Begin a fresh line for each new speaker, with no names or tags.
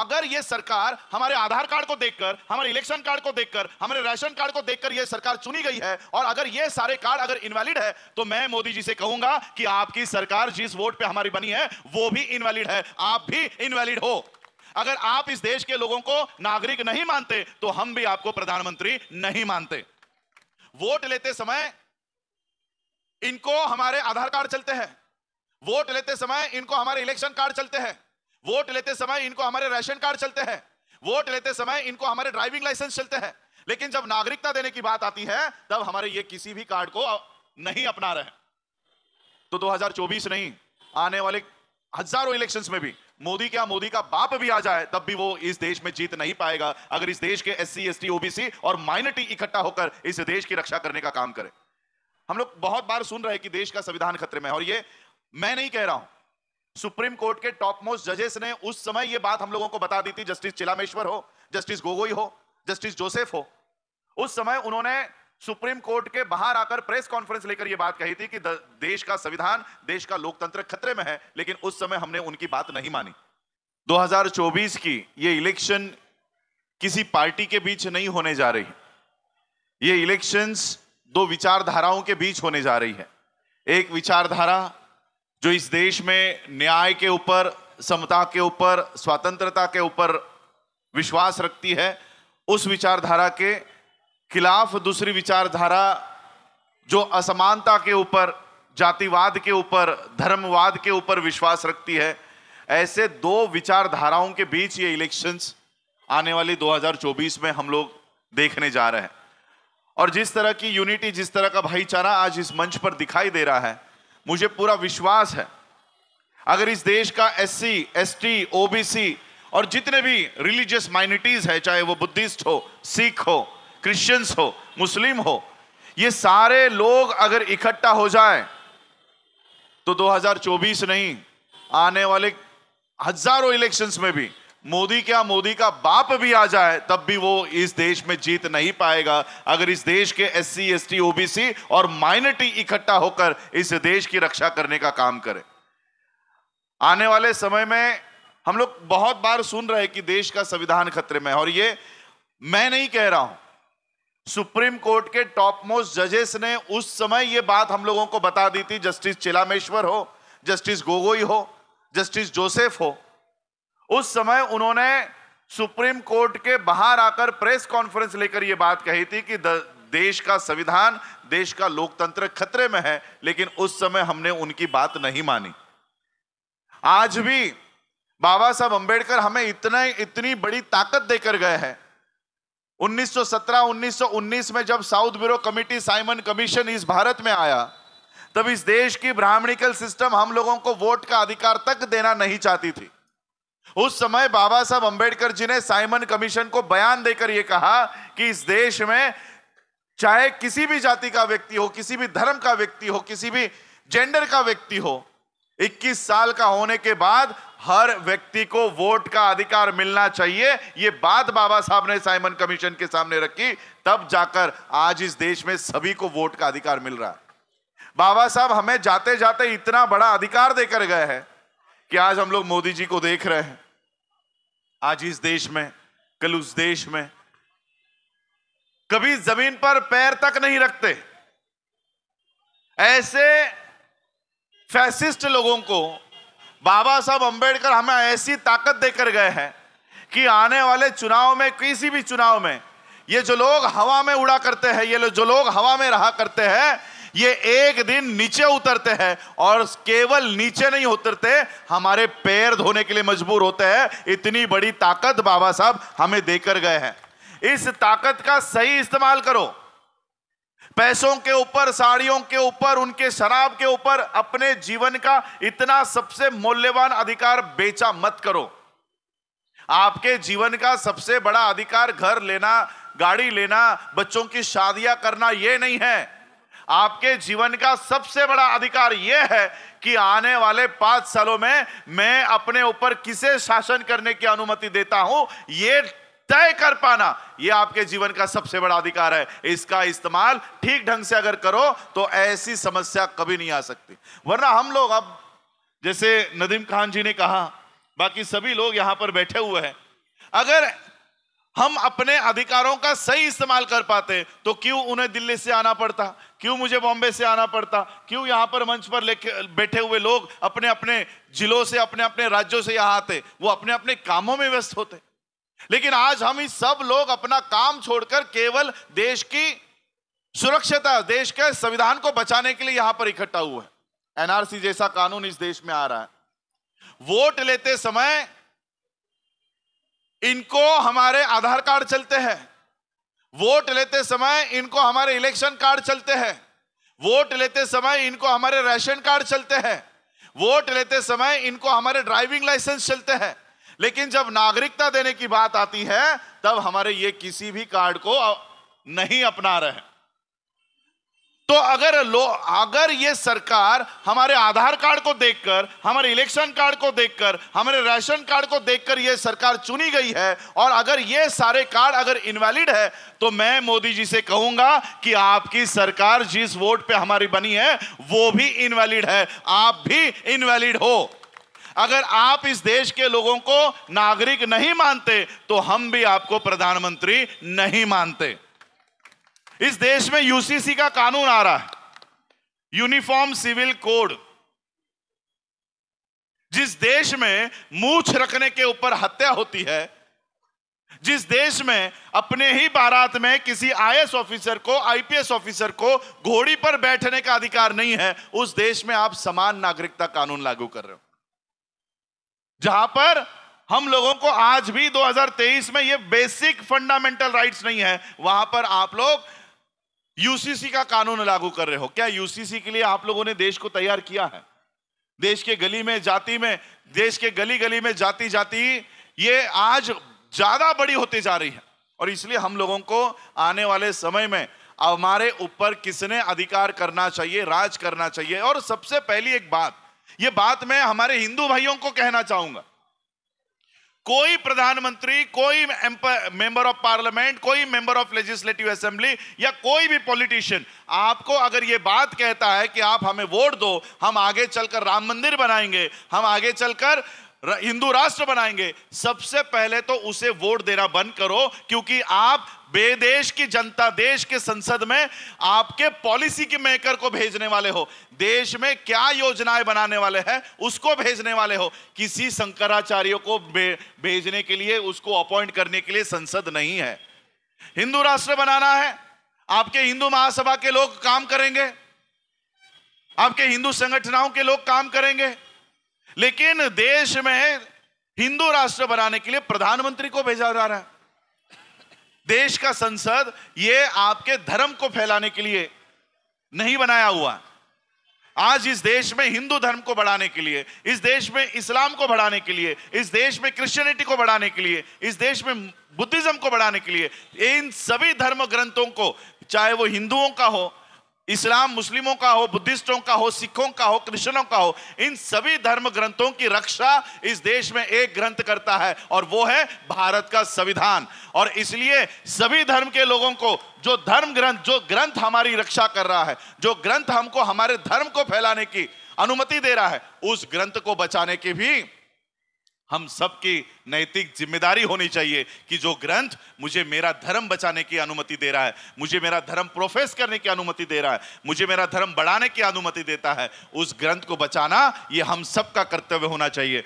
अगर ये सरकार हमारे आधार कार्ड को देखकर हमारे इलेक्शन कार्ड को देखकर हमारे राशन कार्ड को देखकर ये सरकार चुनी गई है और अगर ये सारे कार्ड अगर इनवैलिड है तो मैं मोदी जी से कहूंगा कि आपकी सरकार जिस वोट पे हमारी बनी है वो भी इनवैलिड है आप भी इनवैलिड हो अगर आप इस देश के लोगों को नागरिक नहीं मानते तो हम भी आपको प्रधानमंत्री नहीं मानते वोट लेते समय इनको हमारे आधार कार्ड चलते हैं वोट लेते समय इनको हमारे इलेक्शन कार्ड चलते हैं वोट लेते समय इनको हमारे राशन कार्ड चलते हैं वोट लेते समय इनको हमारे ड्राइविंग लाइसेंस चलते हैं लेकिन जब नागरिकता देने की बात आती है तब हमारे ये किसी भी कार्ड को नहीं अपना रहे तो 2024 नहीं आने वाले हजारों इलेक्शंस में भी मोदी क्या मोदी का बाप भी आ जाए तब भी वो इस देश में जीत नहीं पाएगा अगर इस देश के एस सी ओबीसी और माइनॉरिटी इकट्ठा होकर इस देश की रक्षा करने का काम करे हम लोग बहुत बार सुन रहे हैं कि देश का संविधान खतरे में और ये मैं नहीं कह रहा हूं सुप्रीम कोर्ट के टॉप मोस्ट जजेस ने उस समय यह बात हम लोगों को बता दी थी जस्टिस चिलामेश्वर हो जस्टिस गोगोई हो जस्टिस जोसेफ हो उस समय उन्होंने सुप्रीम कोर्ट के बाहर आकर प्रेस कॉन्फ्रेंस लेकर यह बात कही थी कि देश का संविधान देश का लोकतंत्र खतरे में है लेकिन उस समय हमने उनकी बात नहीं मानी 2024 की ये इलेक्शन किसी पार्टी के बीच नहीं होने जा रही ये इलेक्शंस दो विचारधाराओं के बीच होने जा रही है एक विचारधारा जो इस देश में न्याय के ऊपर समता के ऊपर स्वतंत्रता के ऊपर विश्वास रखती है उस विचारधारा के खिलाफ दूसरी विचारधारा जो असमानता के ऊपर जातिवाद के ऊपर धर्मवाद के ऊपर विश्वास रखती है ऐसे दो विचारधाराओं के बीच ये इलेक्शंस आने वाली 2024 में हम लोग देखने जा रहे हैं और जिस तरह की यूनिटी जिस तरह का भाईचारा आज इस मंच पर दिखाई दे रहा है मुझे पूरा विश्वास है अगर इस देश का ओ बी सी और जितने भी रिलीजियस माइनिटीज है चाहे वो बुद्धिस्ट हो सिख हो क्रिश्चियंस हो मुस्लिम हो ये सारे लोग अगर इकट्ठा हो जाए तो 2024 नहीं आने वाले हजारों इलेक्शंस में भी मोदी क्या मोदी का बाप भी आ जाए तब भी वो इस देश में जीत नहीं पाएगा अगर इस देश के S C S T OBC और माइनॉरिटी इकट्ठा होकर इस देश की रक्षा करने का काम करे आने वाले समय में हम लोग बहुत बार सुन रहे कि देश का संविधान खतरे में और ये मैं नहीं कह रहा हूं सुप्रीम कोर्ट के टॉप मोस्ट जजेस ने उस समय ये बात हम लोगों को बता दी थी जस्टिस चिलामेश्वर हो जस्टिस गोगोई हो जस्टिस जोसेफ हो उस समय उन्होंने सुप्रीम कोर्ट के बाहर आकर प्रेस कॉन्फ्रेंस लेकर यह बात कही थी कि देश का संविधान देश का लोकतंत्र खतरे में है लेकिन उस समय हमने उनकी बात नहीं मानी आज भी बाबा साहब अंबेडकर हमें इतना इतनी बड़ी ताकत देकर गए हैं 1917 1919 में जब Southborough committee Simon commission इस भारत में आया तब इस देश की ब्राह्मणिकल सिस्टम हम लोगों को वोट का अधिकार तक देना नहीं चाहती थी उस समय बाबा साहब अंबेडकर जी ने साइमन कमीशन को बयान देकर यह कहा कि इस देश में चाहे किसी भी जाति का व्यक्ति हो किसी भी धर्म का व्यक्ति हो किसी भी जेंडर का व्यक्ति हो 21 साल का होने के बाद हर व्यक्ति को वोट का अधिकार मिलना चाहिए यह बात बाबा साहब ने साइमन कमीशन के सामने रखी तब जाकर आज इस देश में सभी को वोट का अधिकार मिल रहा है बाबा साहब हमें जाते जाते इतना बड़ा अधिकार देकर गए हैं कि आज हम लोग मोदी जी को देख रहे हैं आज इस देश में कल उस देश में कभी जमीन पर पैर तक नहीं रखते ऐसे फैसिस्ट लोगों को बाबा साहब अंबेडकर हमें ऐसी ताकत देकर गए हैं कि आने वाले चुनाव में किसी भी चुनाव में ये जो लोग हवा में उड़ा करते हैं ये जो लोग हवा में रहा करते हैं ये एक दिन नीचे उतरते हैं और केवल नीचे नहीं उतरते हमारे पैर धोने के लिए मजबूर होते हैं इतनी बड़ी ताकत बाबा साहब हमें देकर गए हैं इस ताकत का सही इस्तेमाल करो पैसों के ऊपर साड़ियों के ऊपर उनके शराब के ऊपर अपने जीवन का इतना सबसे मूल्यवान अधिकार बेचा मत करो आपके जीवन का सबसे बड़ा अधिकार घर लेना गाड़ी लेना बच्चों की शादियां करना यह नहीं है आपके जीवन का सबसे बड़ा अधिकार यह है कि आने वाले पांच सालों में मैं अपने ऊपर किसे शासन करने की अनुमति देता हूं ये तय कर पाना ये आपके जीवन का सबसे बड़ा अधिकार है इसका इस्तेमाल ठीक ढंग से अगर करो तो ऐसी समस्या कभी नहीं आ सकती वरना हम लोग अब जैसे नदीम खान जी ने कहा बाकी सभी लोग यहां पर बैठे हुए हैं अगर हम अपने अधिकारों का सही इस्तेमाल कर पाते तो क्यों उन्हें दिल्ली से आना पड़ता क्यों मुझे बॉम्बे से आना पड़ता क्यों यहां पर मंच पर लेके बैठे हुए लोग अपने अपने जिलों से अपने अपने राज्यों से यहां आते वो अपने अपने कामों में व्यस्त होते लेकिन आज हम इस सब लोग अपना काम छोड़कर केवल देश की सुरक्षता देश के संविधान को बचाने के लिए यहां पर इकट्ठा हुआ है एनआरसी जैसा कानून इस देश में आ रहा है वोट लेते समय इनको हमारे आधार कार्ड चलते हैं वोट लेते समय इनको हमारे इलेक्शन कार्ड चलते हैं वोट लेते समय इनको हमारे राशन कार्ड चलते हैं वोट लेते समय इनको हमारे ड्राइविंग लाइसेंस चलते हैं लेकिन जब नागरिकता देने की बात आती है तब हमारे ये किसी भी कार्ड को नहीं अपना रहे तो अगर लो अगर ये सरकार हमारे आधार कार्ड को देखकर हमारे इलेक्शन कार्ड को देखकर हमारे राशन कार्ड को देखकर ये सरकार चुनी गई है और अगर ये सारे कार्ड अगर इनवैलिड है तो मैं मोदी जी से कहूंगा कि आपकी सरकार जिस वोट पे हमारी बनी है वो भी इनवैलिड है आप भी इनवैलिड हो अगर आप इस देश के लोगों को नागरिक नहीं मानते तो हम भी आपको प्रधानमंत्री नहीं मानते इस देश में यूसीसी का कानून आ रहा है यूनिफॉर्म सिविल कोड जिस देश में मूछ रखने के ऊपर हत्या होती है जिस देश में अपने ही बारात में किसी आईएएस ऑफिसर को आईपीएस ऑफिसर को घोड़ी पर बैठने का अधिकार नहीं है उस देश में आप समान नागरिकता कानून लागू कर रहे हो जहां पर हम लोगों को आज भी 2023 में ये बेसिक फंडामेंटल राइट्स नहीं है वहां पर आप लोग यूसीसी का कानून लागू कर रहे हो क्या यूसीसी के लिए आप लोगों ने देश को तैयार किया है देश के गली में जाति में देश के गली गली में जाति जाति ये आज ज्यादा बड़ी होती जा रही है और इसलिए हम लोगों को आने वाले समय में हमारे ऊपर किसने अधिकार करना चाहिए राज करना चाहिए और सबसे पहली एक बात ये बात मैं हमारे हिंदू भाइयों को कहना चाहूंगा कोई प्रधानमंत्री कोई मेंबर ऑफ पार्लियामेंट कोई मेंबर ऑफ लेजिस्लेटिव असेंबली या कोई भी पॉलिटिशियन आपको अगर ये बात कहता है कि आप हमें वोट दो हम आगे चलकर राम मंदिर बनाएंगे हम आगे चलकर हिंदू राष्ट्र बनाएंगे सबसे पहले तो उसे वोट देना बंद करो क्योंकि आप देश की जनता देश के संसद में आपके पॉलिसी के मेकर को भेजने वाले हो देश में क्या योजनाएं बनाने वाले हैं उसको भेजने वाले हो किसी शंकराचार्य को भे, भेजने के लिए उसको अपॉइंट करने के लिए संसद नहीं है हिंदू राष्ट्र बनाना है आपके हिंदू महासभा के लोग काम करेंगे आपके हिंदू संगठनाओं के लोग काम करेंगे लेकिन देश में हिंदू राष्ट्र बनाने के लिए प्रधानमंत्री को भेजा जा रहा है देश का संसद ये आपके धर्म को फैलाने के लिए नहीं बनाया हुआ आज इस देश में हिंदू धर्म को बढ़ाने के लिए इस देश में इस्लाम को बढ़ाने के लिए इस देश में क्रिश्चियनिटी को बढ़ाने के लिए इस देश में बुद्धिज्म को बढ़ाने के लिए इन सभी धर्म ग्रंथों को चाहे वो हिंदुओं का हो इस्लाम मुस्लिमों का हो बुद्धिस्टों का हो सिखों का हो क्रिश्चनों का हो इन सभी धर्म ग्रंथों की रक्षा इस देश में एक ग्रंथ करता है और वो है भारत का संविधान और इसलिए सभी धर्म के लोगों को जो धर्म ग्रंथ जो ग्रंथ हमारी रक्षा कर रहा है जो ग्रंथ हमको हमारे धर्म को फैलाने की अनुमति दे रहा है उस ग्रंथ को बचाने की भी हम सबकी नैतिक जिम्मेदारी होनी चाहिए कि जो ग्रंथ मुझे मेरा धर्म बचाने की अनुमति दे रहा है मुझे मेरा धर्म प्रोफेस करने की अनुमति दे रहा है मुझे मेरा धर्म बढ़ाने की अनुमति देता है उस ग्रंथ को बचाना ये हम सबका कर्तव्य होना चाहिए